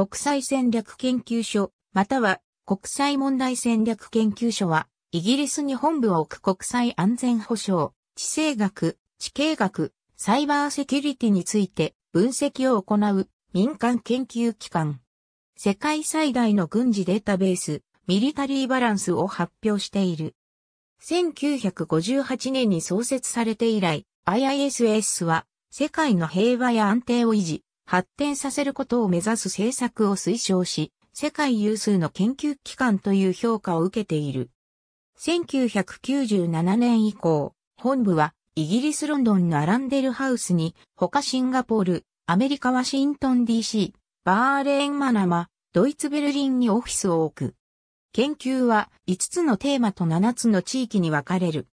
国際戦略研究所、または国際問題戦略研究所は、イギリスに本部を置く国際安全保障、地政学、地形学、サイバーセキュリティについて分析を行う民間研究機関。世界最大の軍事データベース、ミリタリーバランスを発表している。1958年に創設されて以来、IISS は世界の平和や安定を維持、発展させることを目指す政策を推奨し、世界有数の研究機関という評価を受けている。1997年以降、本部はイギリスロンドンのアランデルハウスに、他シンガポール、アメリカワシントン DC、バーレーンマナマ、ドイツベルリンにオフィスを置く。研究は5つのテーマと7つの地域に分かれる。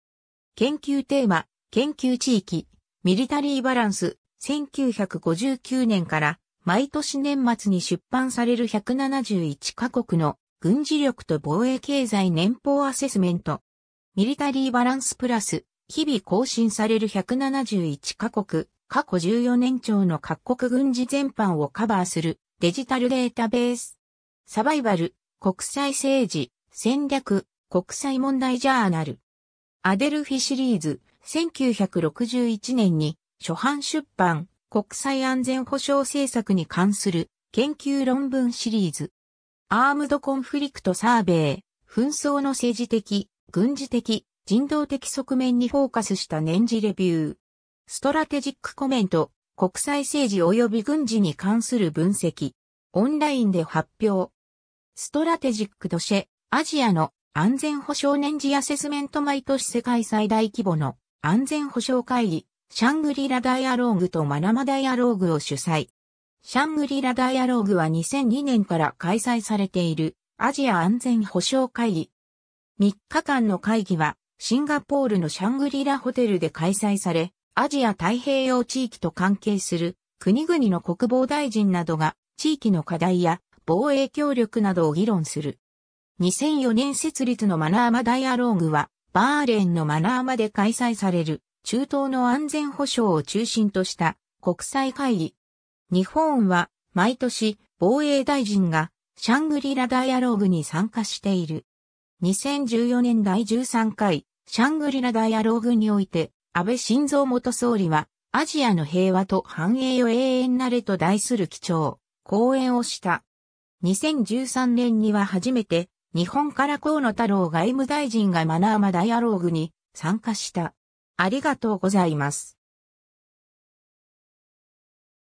研究テーマ、研究地域、ミリタリーバランス、1959年から毎年年末に出版される171カ国の軍事力と防衛経済年報アセスメント。ミリタリーバランスプラス、日々更新される171カ国、過去14年長の各国軍事全般をカバーするデジタルデータベース。サバイバル、国際政治、戦略、国際問題ジャーナル。アデルフィシリーズ、1961年に初版出版、国際安全保障政策に関する研究論文シリーズ。アームドコンフリクトサーベイ、紛争の政治的、軍事的、人道的側面にフォーカスした年次レビュー。ストラテジックコメント、国際政治及び軍事に関する分析。オンラインで発表。ストラテジックドシェ、アジアの安全保障年次アセスメント毎年世界最大規模の安全保障会議、シャングリラダイアローグとマナマダイアローグを主催。シャングリラダイアローグは2002年から開催されているアジア安全保障会議。3日間の会議はシンガポールのシャングリラホテルで開催され、アジア太平洋地域と関係する国々の国防大臣などが地域の課題や防衛協力などを議論する。2004年設立のマナーマダイアローグはバーレーンのマナーマで開催される中東の安全保障を中心とした国際会議。日本は毎年防衛大臣がシャングリラダイアローグに参加している。2014年第13回シャングリラダイアローグにおいて安倍晋三元総理はアジアの平和と繁栄を永遠なれと題する基調、講演をした。2013年には初めて日本から河野太郎外務大臣がマナーマダイアローグに参加した。ありがとうございます。